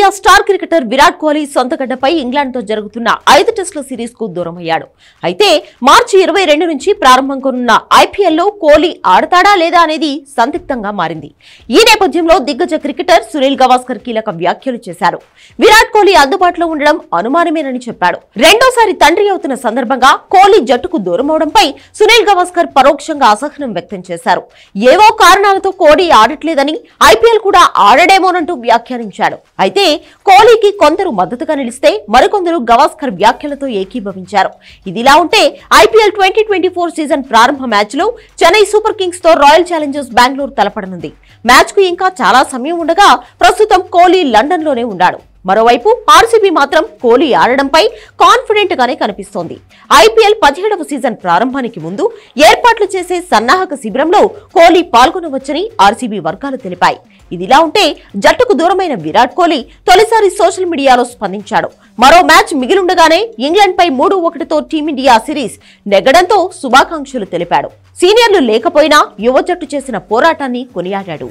India star cricketer Virat Kohli సొంత గడ్డపై ఇంగ్లాండ్తో జరుగుతున్న ఐదు టెస్టుల సిరీస్ కు దూరమయ్యాడు అయితే మార్చి ఇరవై రెండు నుంచి ప్రారంభం కొనున్న ఐపీఎల్లో కోహ్లీ ఆడతాడా లేదా అనేది సందిగ్ధంగా మారింది ఈ నేపథ్యంలో దిగ్గజ క్రికెటర్ సునీల్ గవాస్కర్ కీలక వ్యాఖ్యలు చేశారు విరాట్ కోహ్లీ అందుబాటులో ఉండడం అనుమానమేనని చెప్పాడు రెండోసారి తండ్రి అవుతున్న సందర్భంగా కోహ్లీ జట్టుకు దూరమవడంపై సునీల్ గవాస్కర్ పరోక్షంగా అసహనం వ్యక్తం చేశారు ఏవో కారణాలతో కోహ్లీ ఆడట్లేదని ఐపీఎల్ కూడా ఆడడేమోనంటూ వ్యాఖ్యానించాడు అయితే అయితే కోహ్లీకి కొందరు మద్దతుగా నిలిస్తే మరికొందరు గవాస్కర్ వ్యాఖ్యలతో ఏకీభవించారు ఇదిలా ఉంటే IPL twenty twenty four season ప్రారంభ మ్యాచ్ లో చెన్నై సూపర్ కింగ్స్ తో రాయల్ ఛాలెంజర్స్ బెంగళూరు తలపడనుంది మ్యాచ్ కు ఇంకా చాలా సమయం ఉండగా ప్రస్తుతం కోహ్లీ లండన్ లోనే ఉన్నాడు మరోవైపు ఆర్సీబీ మాత్రం కోహ్లీ ఆడడంపై కాన్ఫిడెంట్ గానే కనిపిస్తోంది ఐపీఎల్ పదిహేడవ సీజన్ ప్రారంభానికి ముందు ఏర్పాట్లు చేసే సన్నాహక శిబిరంలో కోహ్లీ పాల్గొనవచ్చని ఆర్సీబీ వర్గాలు తెలిపాయి ఇదిలా ఉంటే జట్టుకు దూరమైన విరాట్ కోహ్లీ తొలిసారి సోషల్ మీడియాలో స్పందించాడు మరో మ్యాచ్ మిగిలుండగానే ఇంగ్లాండ్పై మూడు ఒకటితో టీమిండియా సిరీస్ నెగ్గడంతో శుభాకాంక్షలు తెలిపాడు సీనియర్లు లేకపోయినా యువ జట్టు చేసిన పోరాటాన్ని కొనియాడాడు